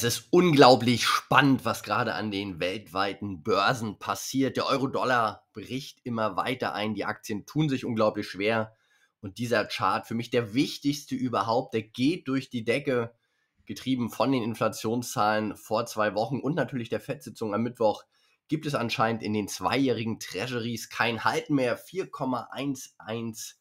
Es ist unglaublich spannend, was gerade an den weltweiten Börsen passiert. Der Euro-Dollar bricht immer weiter ein, die Aktien tun sich unglaublich schwer. Und dieser Chart, für mich der wichtigste überhaupt, der geht durch die Decke, getrieben von den Inflationszahlen vor zwei Wochen und natürlich der Fettsitzung am Mittwoch, gibt es anscheinend in den zweijährigen Treasuries kein Halten mehr. 4,11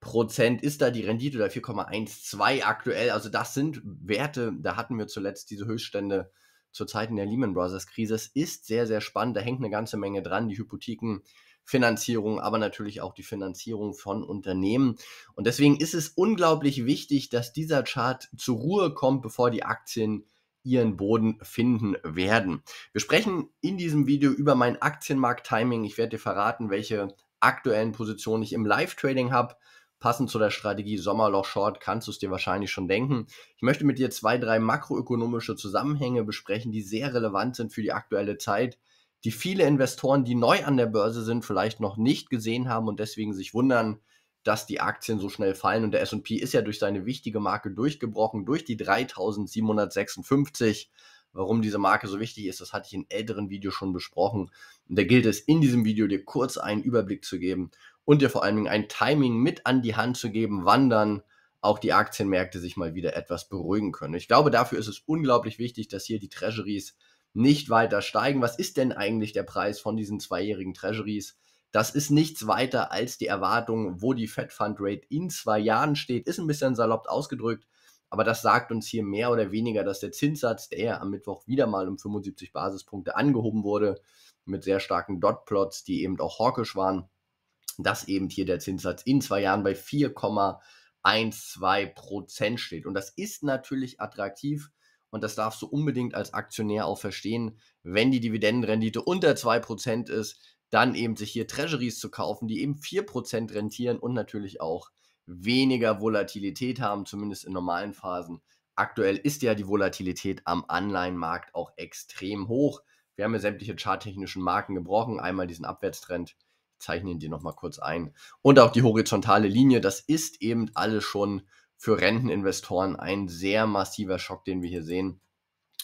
Prozent ist da die Rendite oder 4,12 aktuell. Also das sind Werte, da hatten wir zuletzt diese Höchststände zu Zeiten der Lehman Brothers Krise. Es ist sehr, sehr spannend. Da hängt eine ganze Menge dran. Die Hypothekenfinanzierung, aber natürlich auch die Finanzierung von Unternehmen. Und deswegen ist es unglaublich wichtig, dass dieser Chart zur Ruhe kommt, bevor die Aktien ihren Boden finden werden. Wir sprechen in diesem Video über mein Aktienmarkt-Timing. Ich werde dir verraten, welche aktuellen Positionen ich im Live-Trading habe Passend zu der Strategie Sommerloch Short kannst du es dir wahrscheinlich schon denken. Ich möchte mit dir zwei, drei makroökonomische Zusammenhänge besprechen, die sehr relevant sind für die aktuelle Zeit, die viele Investoren, die neu an der Börse sind, vielleicht noch nicht gesehen haben und deswegen sich wundern, dass die Aktien so schnell fallen. Und der SP ist ja durch seine wichtige Marke durchgebrochen, durch die 3756. Warum diese Marke so wichtig ist, das hatte ich in älteren Videos schon besprochen. Und da gilt es, in diesem Video dir kurz einen Überblick zu geben und dir vor allen Dingen ein Timing mit an die Hand zu geben, wann dann auch die Aktienmärkte sich mal wieder etwas beruhigen können. Ich glaube, dafür ist es unglaublich wichtig, dass hier die Treasuries nicht weiter steigen. Was ist denn eigentlich der Preis von diesen zweijährigen Treasuries? Das ist nichts weiter als die Erwartung, wo die Fed Fund Rate in zwei Jahren steht. Ist ein bisschen salopp ausgedrückt, aber das sagt uns hier mehr oder weniger, dass der Zinssatz, der am Mittwoch wieder mal um 75 Basispunkte angehoben wurde, mit sehr starken Dotplots, die eben auch hawkisch waren, dass eben hier der Zinssatz in zwei Jahren bei 4,12 steht. Und das ist natürlich attraktiv und das darfst du unbedingt als Aktionär auch verstehen, wenn die Dividendenrendite unter 2 ist, dann eben sich hier Treasuries zu kaufen, die eben 4 rentieren und natürlich auch weniger Volatilität haben, zumindest in normalen Phasen. Aktuell ist ja die Volatilität am Anleihenmarkt auch extrem hoch. Wir haben ja sämtliche charttechnischen Marken gebrochen. Einmal diesen Abwärtstrend zeichnen die nochmal kurz ein. Und auch die horizontale Linie, das ist eben alles schon für Renteninvestoren ein sehr massiver Schock, den wir hier sehen.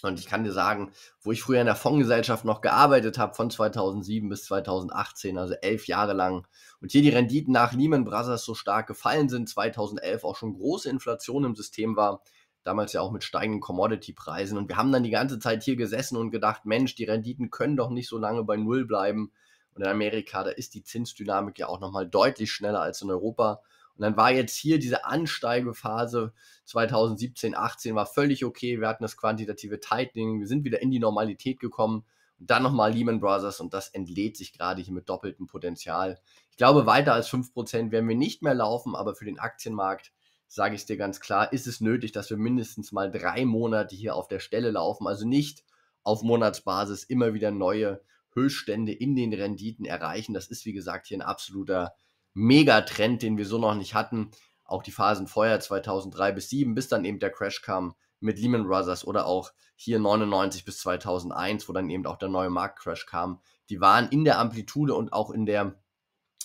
Und ich kann dir sagen, wo ich früher in der Fondsgesellschaft noch gearbeitet habe, von 2007 bis 2018, also elf Jahre lang, und hier die Renditen nach Lehman Brothers so stark gefallen sind, 2011 auch schon große Inflation im System war, damals ja auch mit steigenden Commodity-Preisen. Und wir haben dann die ganze Zeit hier gesessen und gedacht, Mensch, die Renditen können doch nicht so lange bei Null bleiben. Und in Amerika, da ist die Zinsdynamik ja auch nochmal deutlich schneller als in Europa. Und dann war jetzt hier diese Ansteigephase 2017, 18 war völlig okay. Wir hatten das quantitative Tightening, wir sind wieder in die Normalität gekommen. Und dann nochmal Lehman Brothers und das entlädt sich gerade hier mit doppeltem Potenzial. Ich glaube, weiter als 5% werden wir nicht mehr laufen, aber für den Aktienmarkt, sage ich es dir ganz klar, ist es nötig, dass wir mindestens mal drei Monate hier auf der Stelle laufen. Also nicht auf Monatsbasis immer wieder neue Höchststände in den Renditen erreichen. Das ist, wie gesagt, hier ein absoluter Megatrend, den wir so noch nicht hatten. Auch die Phasen vorher 2003 bis 2007, bis dann eben der Crash kam mit Lehman Brothers oder auch hier 99 bis 2001, wo dann eben auch der neue Marktcrash kam. Die waren in der Amplitude und auch in der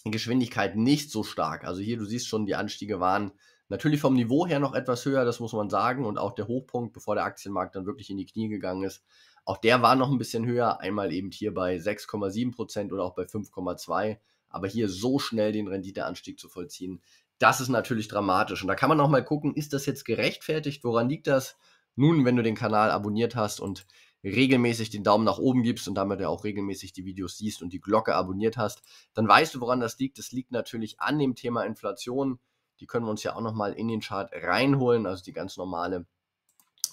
Geschwindigkeit nicht so stark. Also hier, du siehst schon, die Anstiege waren natürlich vom Niveau her noch etwas höher, das muss man sagen, und auch der Hochpunkt, bevor der Aktienmarkt dann wirklich in die Knie gegangen ist. Auch der war noch ein bisschen höher, einmal eben hier bei 6,7% oder auch bei 5,2%. Aber hier so schnell den Renditeanstieg zu vollziehen, das ist natürlich dramatisch. Und da kann man auch mal gucken, ist das jetzt gerechtfertigt? Woran liegt das? Nun, wenn du den Kanal abonniert hast und regelmäßig den Daumen nach oben gibst und damit ja auch regelmäßig die Videos siehst und die Glocke abonniert hast, dann weißt du, woran das liegt. Das liegt natürlich an dem Thema Inflation. Die können wir uns ja auch nochmal in den Chart reinholen, also die ganz normale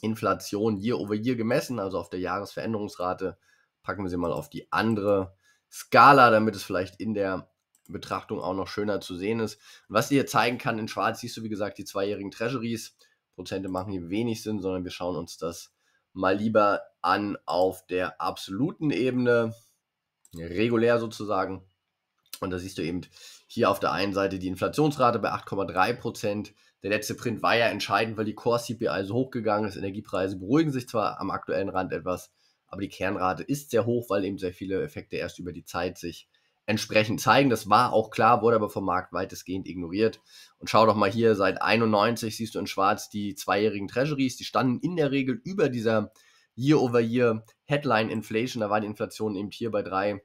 Inflation year over year gemessen, also auf der Jahresveränderungsrate. Packen wir sie mal auf die andere Skala, damit es vielleicht in der Betrachtung auch noch schöner zu sehen ist. Und was ich hier zeigen kann, in Schwarz siehst du, wie gesagt, die zweijährigen Treasuries. Prozente machen hier wenig Sinn, sondern wir schauen uns das mal lieber an auf der absoluten Ebene, regulär sozusagen. Und da siehst du eben hier auf der einen Seite die Inflationsrate bei 8,3 Prozent, der letzte Print war ja entscheidend, weil die Core-CPI so hochgegangen ist. Energiepreise beruhigen sich zwar am aktuellen Rand etwas, aber die Kernrate ist sehr hoch, weil eben sehr viele Effekte erst über die Zeit sich entsprechend zeigen. Das war auch klar, wurde aber vom Markt weitestgehend ignoriert. Und schau doch mal hier, seit 91 siehst du in schwarz die zweijährigen Treasuries, die standen in der Regel über dieser Year-over-Year-Headline-Inflation. Da war die Inflation eben hier bei drei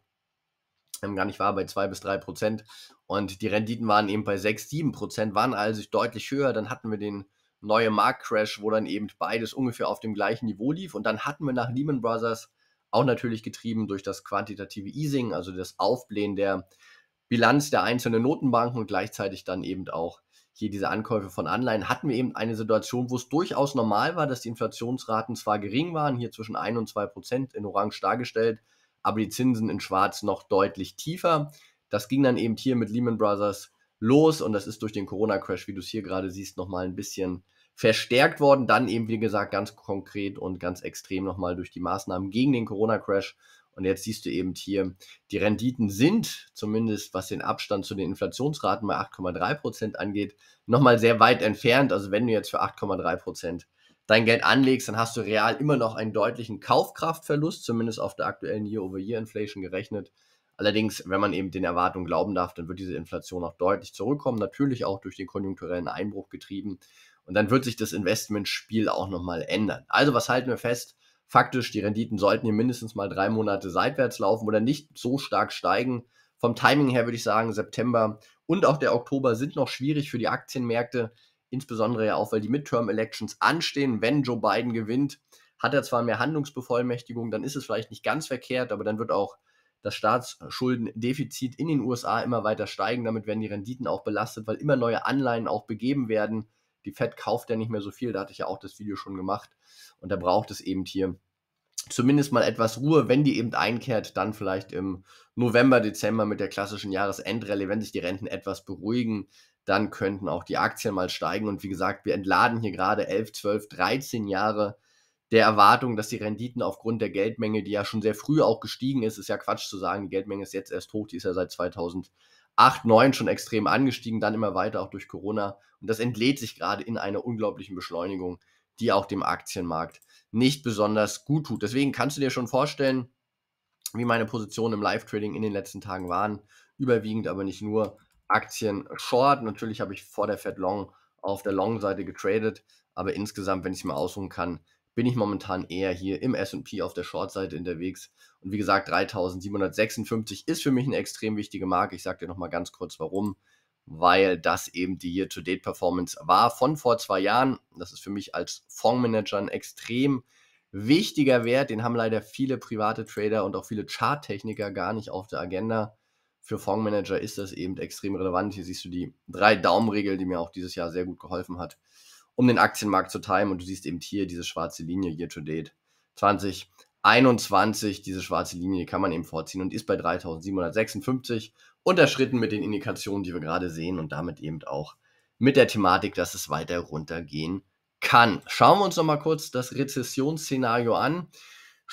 ähm, gar nicht wahr, bei 2 bis 3 Prozent. Und die Renditen waren eben bei 6, 7 Prozent, waren also deutlich höher. Dann hatten wir den neuen Marktcrash, wo dann eben beides ungefähr auf dem gleichen Niveau lief. Und dann hatten wir nach Lehman Brothers auch natürlich getrieben durch das quantitative Easing, also das Aufblähen der Bilanz der einzelnen Notenbanken und gleichzeitig dann eben auch hier diese Ankäufe von Anleihen, hatten wir eben eine Situation, wo es durchaus normal war, dass die Inflationsraten zwar gering waren, hier zwischen 1 und 2 Prozent in Orange dargestellt, aber die Zinsen in Schwarz noch deutlich tiefer. Das ging dann eben hier mit Lehman Brothers los und das ist durch den Corona-Crash, wie du es hier gerade siehst, nochmal ein bisschen verstärkt worden. Dann eben, wie gesagt, ganz konkret und ganz extrem nochmal durch die Maßnahmen gegen den Corona-Crash. Und jetzt siehst du eben hier, die Renditen sind, zumindest was den Abstand zu den Inflationsraten bei 8,3% Prozent angeht, nochmal sehr weit entfernt. Also wenn du jetzt für 8,3% Prozent dein Geld anlegst, dann hast du real immer noch einen deutlichen Kaufkraftverlust, zumindest auf der aktuellen Year-over-Year-Inflation gerechnet. Allerdings, wenn man eben den Erwartungen glauben darf, dann wird diese Inflation auch deutlich zurückkommen, natürlich auch durch den konjunkturellen Einbruch getrieben. Und dann wird sich das Investmentspiel auch nochmal ändern. Also was halten wir fest? Faktisch, die Renditen sollten hier mindestens mal drei Monate seitwärts laufen oder nicht so stark steigen. Vom Timing her würde ich sagen, September und auch der Oktober sind noch schwierig für die Aktienmärkte. Insbesondere ja auch, weil die Midterm-Elections anstehen, wenn Joe Biden gewinnt. Hat er zwar mehr Handlungsbevollmächtigung, dann ist es vielleicht nicht ganz verkehrt, aber dann wird auch das Staatsschuldendefizit in den USA immer weiter steigen. Damit werden die Renditen auch belastet, weil immer neue Anleihen auch begeben werden. Die Fed kauft ja nicht mehr so viel, da hatte ich ja auch das Video schon gemacht. Und da braucht es eben hier zumindest mal etwas Ruhe, wenn die eben einkehrt, dann vielleicht im November, Dezember mit der klassischen Jahresendrallye, wenn sich die Renten etwas beruhigen, dann könnten auch die Aktien mal steigen. Und wie gesagt, wir entladen hier gerade 11, 12, 13 Jahre der Erwartung, dass die Renditen aufgrund der Geldmenge, die ja schon sehr früh auch gestiegen ist, ist ja Quatsch zu sagen, die Geldmenge ist jetzt erst hoch, die ist ja seit 2008, 2009 schon extrem angestiegen, dann immer weiter auch durch Corona. Und das entlädt sich gerade in einer unglaublichen Beschleunigung, die auch dem Aktienmarkt nicht besonders gut tut. Deswegen kannst du dir schon vorstellen, wie meine Positionen im Live-Trading in den letzten Tagen waren. Überwiegend aber nicht nur Aktien short. Natürlich habe ich vor der Fed Long auf der Long-Seite getradet, aber insgesamt, wenn ich es mal aussuchen kann, bin ich momentan eher hier im SP auf der Short-Seite unterwegs. Und wie gesagt, 3756 ist für mich eine extrem wichtige Marke. Ich sage dir nochmal ganz kurz warum. Weil das eben die Year-to-Date-Performance war von vor zwei Jahren. Das ist für mich als Fondsmanager ein extrem wichtiger Wert. Den haben leider viele private Trader und auch viele Charttechniker gar nicht auf der Agenda für Fondsmanager ist das eben extrem relevant. Hier siehst du die Drei-Daumen-Regel, die mir auch dieses Jahr sehr gut geholfen hat, um den Aktienmarkt zu timen. Und du siehst eben hier diese schwarze Linie, year to date 2021, diese schwarze Linie kann man eben vorziehen und ist bei 3756 unterschritten mit den Indikationen, die wir gerade sehen und damit eben auch mit der Thematik, dass es weiter runtergehen kann. Schauen wir uns nochmal kurz das Rezessionsszenario an.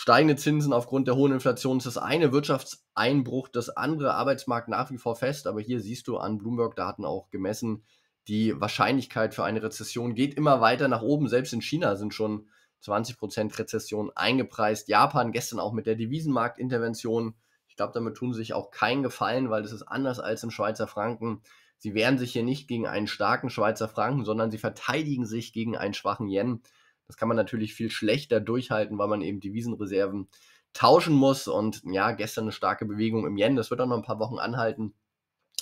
Steigende Zinsen aufgrund der hohen Inflation ist das eine, Wirtschaftseinbruch das andere, Arbeitsmarkt nach wie vor fest, aber hier siehst du an Bloomberg-Daten auch gemessen, die Wahrscheinlichkeit für eine Rezession geht immer weiter nach oben. Selbst in China sind schon 20% Rezession eingepreist. Japan gestern auch mit der Devisenmarktintervention. Ich glaube, damit tun sie sich auch keinen Gefallen, weil das ist anders als im Schweizer Franken. Sie wehren sich hier nicht gegen einen starken Schweizer Franken, sondern sie verteidigen sich gegen einen schwachen Yen. Das kann man natürlich viel schlechter durchhalten, weil man eben Devisenreserven tauschen muss. Und ja, gestern eine starke Bewegung im Yen. Das wird auch noch ein paar Wochen anhalten.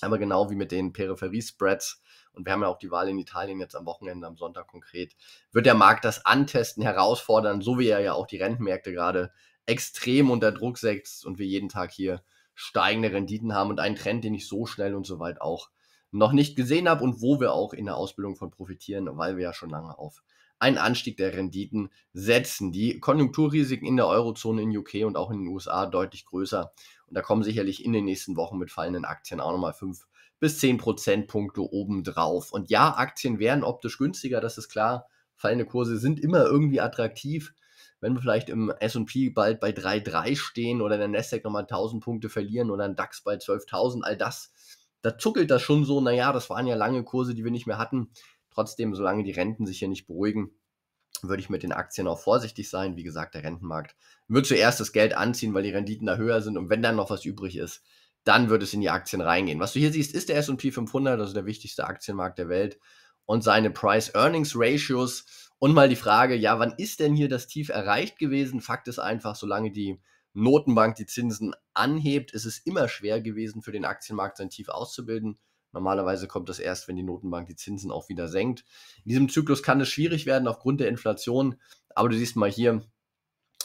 Aber genau wie mit den Peripherie-Spreads, und wir haben ja auch die Wahl in Italien jetzt am Wochenende, am Sonntag konkret, wird der Markt das Antesten herausfordern, so wie er ja auch die Rentenmärkte gerade extrem unter Druck setzt und wir jeden Tag hier steigende Renditen haben und einen Trend, den ich so schnell und so weit auch noch nicht gesehen habe und wo wir auch in der Ausbildung von profitieren, weil wir ja schon lange auf einen Anstieg der Renditen setzen. Die Konjunkturrisiken in der Eurozone, in UK und auch in den USA deutlich größer. Und da kommen sicherlich in den nächsten Wochen mit fallenden Aktien auch nochmal 5 bis 10 Prozentpunkte obendrauf. Und ja, Aktien werden optisch günstiger, das ist klar. Fallende Kurse sind immer irgendwie attraktiv. Wenn wir vielleicht im SP bald bei 3,3 stehen oder in der Nasdaq nochmal 1000 Punkte verlieren oder ein DAX bei 12.000, all das, da zuckelt das schon so. Naja, das waren ja lange Kurse, die wir nicht mehr hatten. Trotzdem, solange die Renten sich hier nicht beruhigen, würde ich mit den Aktien auch vorsichtig sein. Wie gesagt, der Rentenmarkt wird zuerst das Geld anziehen, weil die Renditen da höher sind. Und wenn dann noch was übrig ist, dann wird es in die Aktien reingehen. Was du hier siehst, ist der SP 500, also der wichtigste Aktienmarkt der Welt und seine Price-Earnings-Ratios. Und mal die Frage, ja, wann ist denn hier das Tief erreicht gewesen? Fakt ist einfach, solange die Notenbank die Zinsen anhebt, ist es immer schwer gewesen für den Aktienmarkt, sein Tief auszubilden. Normalerweise kommt das erst, wenn die Notenbank die Zinsen auch wieder senkt. In diesem Zyklus kann es schwierig werden aufgrund der Inflation, aber du siehst mal hier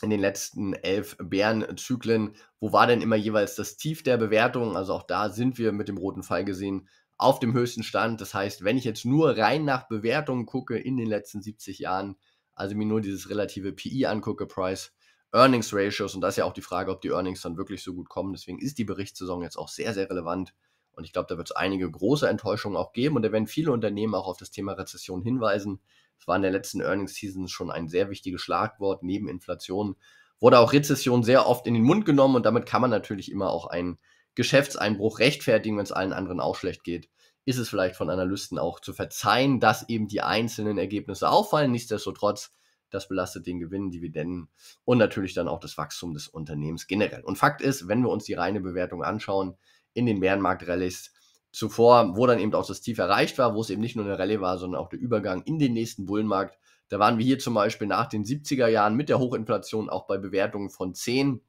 in den letzten elf Bärenzyklen, wo war denn immer jeweils das Tief der Bewertung? Also auch da sind wir mit dem roten Pfeil gesehen auf dem höchsten Stand. Das heißt, wenn ich jetzt nur rein nach Bewertungen gucke in den letzten 70 Jahren, also mir nur dieses relative PI angucke, Price, Earnings Ratios, und das ist ja auch die Frage, ob die Earnings dann wirklich so gut kommen. Deswegen ist die Berichtssaison jetzt auch sehr, sehr relevant. Und ich glaube, da wird es einige große Enttäuschungen auch geben und da werden viele Unternehmen auch auf das Thema Rezession hinweisen. Es war in der letzten Earnings Season schon ein sehr wichtiges Schlagwort neben Inflation. Wurde auch Rezession sehr oft in den Mund genommen und damit kann man natürlich immer auch einen Geschäftseinbruch rechtfertigen, wenn es allen anderen auch schlecht geht. Ist es vielleicht von Analysten auch zu verzeihen, dass eben die einzelnen Ergebnisse auffallen. Nichtsdestotrotz, das belastet den Gewinn, Dividenden und natürlich dann auch das Wachstum des Unternehmens generell. Und Fakt ist, wenn wir uns die reine Bewertung anschauen, in den bärenmarkt rallys zuvor, wo dann eben auch das Tief erreicht war, wo es eben nicht nur eine Rallye war, sondern auch der Übergang in den nächsten Bullenmarkt. Da waren wir hier zum Beispiel nach den 70er Jahren mit der Hochinflation auch bei Bewertungen von 10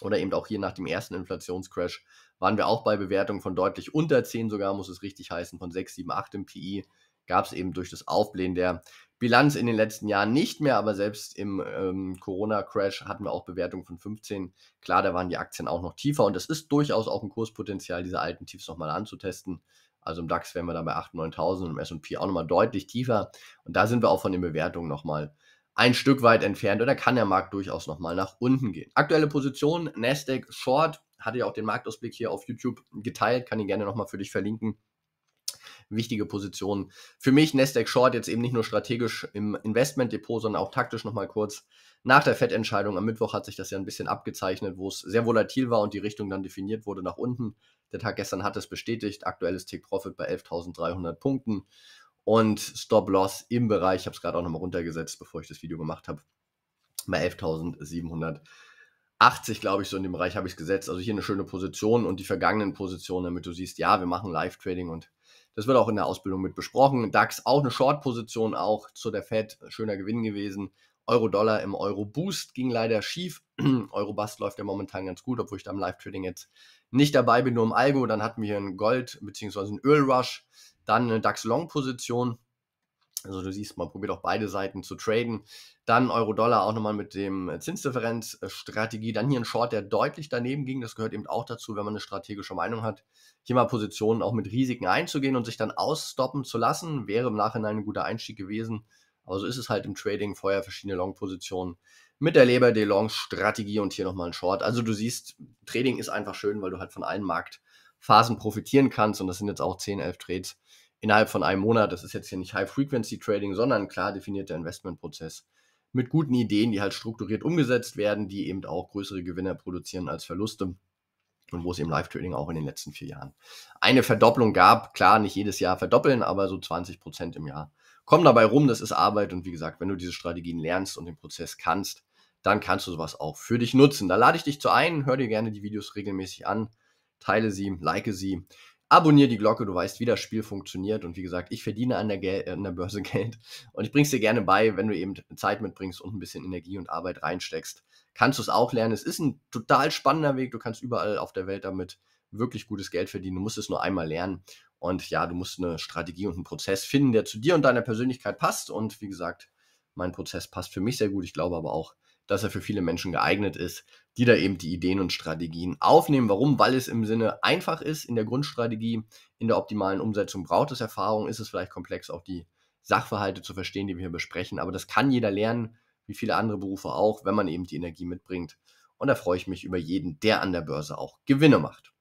oder eben auch hier nach dem ersten Inflationscrash waren wir auch bei Bewertungen von deutlich unter 10 sogar, muss es richtig heißen, von 6, 7, 8 im PI gab es eben durch das Aufblähen der Bilanz in den letzten Jahren nicht mehr, aber selbst im ähm, Corona-Crash hatten wir auch Bewertungen von 15. Klar, da waren die Aktien auch noch tiefer und es ist durchaus auch ein Kurspotenzial, diese alten Tiefs nochmal anzutesten. Also im DAX wären wir da bei 8.000, 9.000 und im S&P auch nochmal deutlich tiefer. Und da sind wir auch von den Bewertungen nochmal ein Stück weit entfernt oder kann der Markt durchaus nochmal nach unten gehen. Aktuelle Position, Nasdaq Short, hatte ja auch den Marktausblick hier auf YouTube geteilt, kann ihn gerne nochmal für dich verlinken wichtige Position. Für mich Nasdaq Short jetzt eben nicht nur strategisch im Investmentdepot, sondern auch taktisch nochmal kurz. Nach der Fettentscheidung am Mittwoch hat sich das ja ein bisschen abgezeichnet, wo es sehr volatil war und die Richtung dann definiert wurde nach unten. Der Tag gestern hat es bestätigt. Aktuelles Take profit bei 11.300 Punkten und Stop-Loss im Bereich, ich habe es gerade auch nochmal runtergesetzt, bevor ich das Video gemacht habe, bei 11.780, glaube ich, so in dem Bereich habe ich es gesetzt. Also hier eine schöne Position und die vergangenen Positionen, damit du siehst, ja, wir machen Live-Trading und das wird auch in der Ausbildung mit besprochen. DAX auch eine Short-Position, auch zu der Fed. Äh, schöner Gewinn gewesen. Euro-Dollar im Euro-Boost ging leider schief. Euro-Bust läuft ja momentan ganz gut, obwohl ich da im Live-Trading jetzt nicht dabei bin, nur im Algo. Dann hatten wir hier einen Gold- bzw. einen Öl-Rush. Dann eine DAX-Long-Position also du siehst, man probiert auch beide Seiten zu traden. Dann Euro-Dollar auch nochmal mit dem äh, Zinsdifferenz-Strategie. Äh, dann hier ein Short, der deutlich daneben ging. Das gehört eben auch dazu, wenn man eine strategische Meinung hat, hier mal Positionen auch mit Risiken einzugehen und sich dann ausstoppen zu lassen. Wäre im Nachhinein ein guter Einstieg gewesen. Aber so ist es halt im Trading. Vorher verschiedene Long-Positionen mit der Leber de Long Strategie und hier nochmal ein Short. Also du siehst, Trading ist einfach schön, weil du halt von allen Marktphasen profitieren kannst. Und das sind jetzt auch 10, 11 Trades innerhalb von einem Monat. Das ist jetzt hier nicht High-Frequency-Trading, sondern ein klar definierter Investmentprozess mit guten Ideen, die halt strukturiert umgesetzt werden, die eben auch größere Gewinne produzieren als Verluste. Und wo es im Live-Trading auch in den letzten vier Jahren eine Verdopplung gab. Klar, nicht jedes Jahr verdoppeln, aber so 20 Prozent im Jahr. kommen dabei rum, das ist Arbeit. Und wie gesagt, wenn du diese Strategien lernst und den Prozess kannst, dann kannst du sowas auch für dich nutzen. Da lade ich dich zu ein, hör dir gerne die Videos regelmäßig an, teile sie, like sie. Abonnier die Glocke, du weißt, wie das Spiel funktioniert. Und wie gesagt, ich verdiene an der, Gel äh, an der Börse Geld. Und ich bring's dir gerne bei, wenn du eben Zeit mitbringst und ein bisschen Energie und Arbeit reinsteckst. Kannst du es auch lernen. Es ist ein total spannender Weg. Du kannst überall auf der Welt damit wirklich gutes Geld verdienen. Du musst es nur einmal lernen. Und ja, du musst eine Strategie und einen Prozess finden, der zu dir und deiner Persönlichkeit passt. Und wie gesagt, mein Prozess passt für mich sehr gut. Ich glaube aber auch, dass er für viele Menschen geeignet ist, die da eben die Ideen und Strategien aufnehmen. Warum? Weil es im Sinne einfach ist in der Grundstrategie, in der optimalen Umsetzung braucht es Erfahrung, ist es vielleicht komplex, auch die Sachverhalte zu verstehen, die wir hier besprechen. Aber das kann jeder lernen, wie viele andere Berufe auch, wenn man eben die Energie mitbringt. Und da freue ich mich über jeden, der an der Börse auch Gewinne macht.